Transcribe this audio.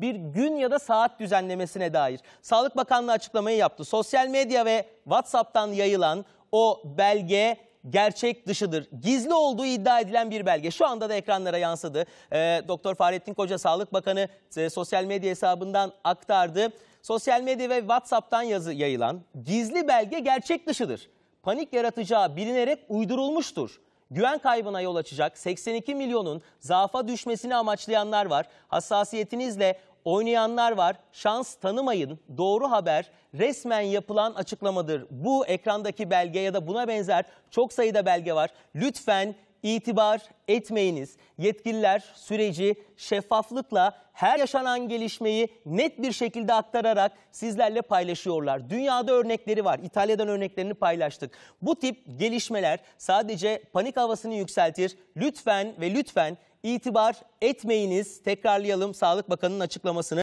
bir gün ya da saat düzenlemesine dair. Sağlık Bakanlığı açıklamayı yaptı. Sosyal medya ve WhatsApp'tan yayılan o belge gerçek dışıdır. Gizli olduğu iddia edilen bir belge. Şu anda da ekranlara yansıdı. E, Doktor Fahrettin Koca Sağlık Bakanı e, sosyal medya hesabından aktardı. Sosyal medya ve WhatsApp'tan yazı yayılan gizli belge gerçek dışıdır. Panik yaratacağı bilinerek uydurulmuştur güven kaybına yol açacak 82 milyonun zaafa düşmesini amaçlayanlar var. Hassasiyetinizle oynayanlar var. Şans tanımayın. Doğru haber resmen yapılan açıklamadır. Bu ekrandaki belge ya da buna benzer çok sayıda belge var. Lütfen itibar etmeyiniz. Yetkililer süreci şeffaflıkla her yaşanan gelişmeyi net bir şekilde aktararak sizlerle paylaşıyorlar. Dünyada örnekleri var. İtalya'dan örneklerini paylaştık. Bu tip gelişmeler sadece panik havasını yükseltir. Lütfen ve lütfen itibar etmeyiniz. Tekrarlayalım Sağlık Bakanı'nın açıklamasını.